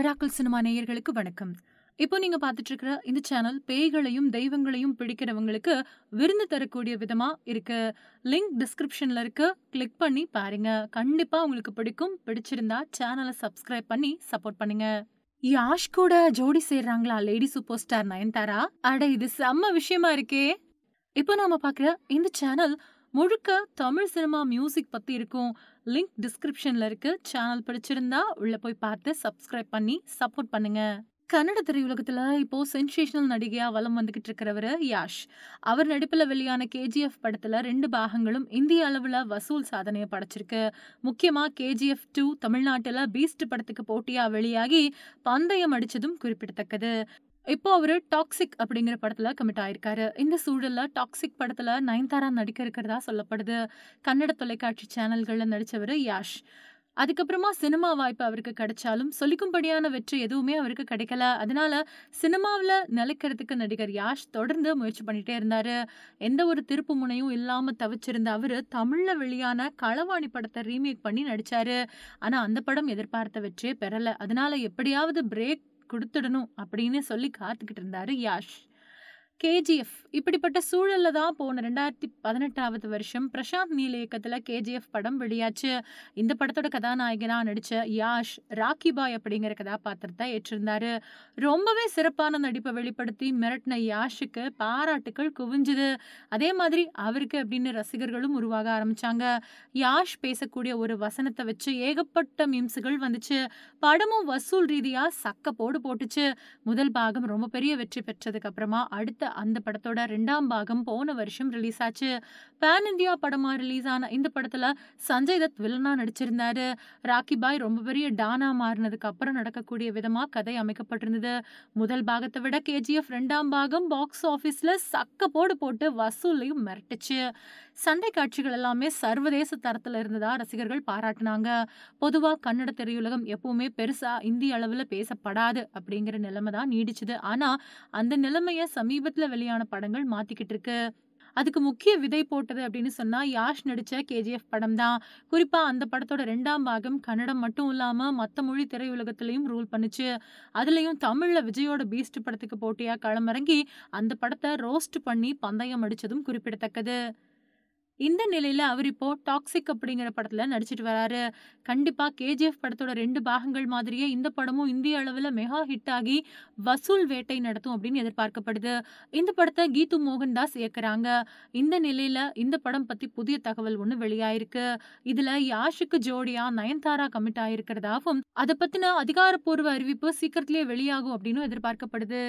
miracle cinema நேயர்களுக்கு வணக்கம் இப்போ நீங்க பாத்துட்டு இருக்கிற இந்த சேனல் பேய்களையும் தெய்வங்களையும் பிடிக்கிறவங்களுக்கு விருந்து தரக்கூடிய விதமா இருக்கு லிங்க் டிஸ்கிரிப்ஷன்ல இருக்கு கிளிக் பண்ணி பாருங்க கண்டிப்பா உங்களுக்கு பிடிக்கும் பிடிச்சிருந்தா சேனலை சப்ஸ்கிரைப் பண்ணி சப்போர்ட் பண்ணுங்க யாஷ் கூட ஜோடி சேர்றாங்களா லேடி சூப்பர் ஸ்டார் நயன்தாரா அட இது செம்ம விஷயமா இருக்கே இப்போ நாம பாக்குற இந்த சேனல் முழுக்க தமிழ் சினிமா மியூசிக் பற்றி இருக்கும் லிங்க் டிஸ்கிரிப்ஷனில் இருக்கு சேனல் பிடிச்சிருந்தா உள்ளே போய் பார்த்து சப்ஸ்கிரைப் பண்ணி சப்போர்ட் பண்ணுங்க கன்னட திரையுலகத்தில் இப்போ சென்சேஷனல் நடிகையாக வலம் வந்துகிட்டு இருக்கிறவர் யாஷ் அவர் நடிப்பில் வெளியான கேஜிஎஃப் படத்தில் ரெண்டு பாகங்களும் இந்திய அளவில் வசூல் சாதனையை படைச்சிருக்கு முக்கியமாக கேஜிஎஃப் டூ தமிழ்நாட்டில் பீஸ்ட் படத்துக்கு போட்டியாக வெளியாகி பந்தயம் அடித்ததும் குறிப்பிடத்தக்கது இப்போ அவரு டாக்ஸிக் அப்படிங்கிற படத்துல கமிட் ஆயிருக்காரு இந்த சூழல்ல டாக்ஸிக் படத்துல நயன்தாரா நடிக்க இருக்கிறதா சொல்லப்படுது கன்னட தொலைக்காட்சி சேனல்கள்ல நடித்தவர் யாஷ் அதுக்கப்புறமா சினிமா வாய்ப்பு அவருக்கு கிடைச்சாலும் சொல்லிக்கும்படியான வெற்றி எதுவுமே அவருக்கு கிடைக்கல அதனால சினிமாவில் நிலைக்கிறதுக்கு நடிகர் யாஷ் தொடர்ந்து முயற்சி பண்ணிகிட்டே இருந்தார் எந்த ஒரு திருப்பு முனையும் இல்லாமல் தவிச்சிருந்த அவர் தமிழில் வெளியான களவாணி படத்தை ரீமேக் பண்ணி நடித்தார் ஆனால் அந்த படம் எதிர்பார்த்த வெற்றியே பெறலை அதனால எப்படியாவது பிரேக் கொடுத்துடணும் அப்படின்னு சொல்லி காத்துக்கிட்டு இருந்தாரு யாஷ் கேஜிஎஃப் இப்படிப்பட்ட சூழலில் தான் போன ரெண்டாயிரத்தி பதினெட்டாவது வருஷம் பிரசாந்த் நீல் இயக்கத்தில் கேஜிஎஃப் படம் வெளியாச்சு இந்த படத்தோட கதாநாயகனாக நடித்த யாஷ் ராக்கி பாய் அப்படிங்கிற கதாபாத்திரத்தை ஏற்றிருந்தார் ரொம்பவே சிறப்பான நடிப்பை வெளிப்படுத்தி மிரட்டின யாஷுக்கு பாராட்டுக்கள் குவிஞ்சுது அதே மாதிரி அவருக்கு அப்படின்னு ரசிகர்களும் உருவாக ஆரம்பித்தாங்க யாஷ் பேசக்கூடிய ஒரு வசனத்தை வச்சு ஏகப்பட்ட மீம்ஸுகள் வந்துச்சு படமும் வசூல் ரீதியாக போடு போட்டுச்சு முதல் பாகம் ரொம்ப பெரிய வெற்றி பெற்றதுக்கு அப்புறமா அடுத்த அந்த படத்தோட ரெண்டாம் பாகம் போன வருஷம் ரிலீஸ் ஆச்சு பேன் இந்தியா படமாக ரிலீஸ் ஆன இந்த படத்தில் சஞ்சய் தத் வில்லனாக நடிச்சிருந்தாரு ராக்கி பாய் ரொம்ப பெரிய டானா மாறினதுக்கு அப்புறம் நடக்கக்கூடிய விதமாக கதை அமைக்கப்பட்டிருந்தது முதல் பாகத்தை விட கேஜிஎஃப் ரெண்டாம் பாகம் பாக்ஸ் ஆஃபீஸில் சக்க போடு போட்டு வசூலையும் மிரட்டுச்சு சண்டை காட்சிகள் எல்லாமே சர்வதேச தரத்தில் இருந்ததா ரசிகர்கள் பாராட்டினாங்க பொதுவாக கன்னட திரையுலகம் எப்பவுமே பெருசாக இந்திய அளவில் பேசப்படாது அப்படிங்கிற நிலைமை தான் நீடிச்சுது ஆனால் அந்த நிலைமையை சமீபத்தில் வருஷத்துல வெளியான படங்கள் மாத்திக்கிட்டு இருக்கு அதுக்கு முக்கிய விதை போட்டது அப்படின்னு சொன்னா யாஷ் நடிச்ச கேஜிஎஃப் படம் தான் குறிப்பா அந்த படத்தோட ரெண்டாம் பாகம் கன்னடம் மட்டும் இல்லாம மத்த மொழி திரையுலகத்திலையும் ரூல் பண்ணுச்சு அதுலயும் தமிழ்ல விஜயோட பீஸ்ட் படத்துக்கு போட்டியா களமிறங்கி அந்த படத்தை ரோஸ்ட் பண்ணி பந்தயம் அடிச்சதும் குறிப்பிடத்தக்கது இந்த நிலையில் அவர் இப்போது டாக்ஸிக் அப்படிங்கிற படத்தில் நடிச்சிட்டு வராரு கண்டிப்பாக கேஜிஎஃப் படத்தோட ரெண்டு பாகங்கள் மாதிரியே இந்த படமும் இந்திய அளவில் மெகா ஹிட் ஆகி வசூல் வேட்டை நடத்தும் அப்படின்னு எதிர்பார்க்கப்படுது இந்த படத்தை கீது மோகன்தாஸ் இயக்குறாங்க இந்த நிலையில் இந்த படம் பற்றி புதிய தகவல் ஒன்று வெளியாயிருக்கு இதில் யாஷுக்கு ஜோடியா நயன்தாரா கமிட் ஆகிருக்கிறதாகவும் அதை பற்றின அதிகாரப்பூர்வ அறிவிப்பு சீக்கிரத்திலே வெளியாகும் அப்படின்னு எதிர்பார்க்கப்படுது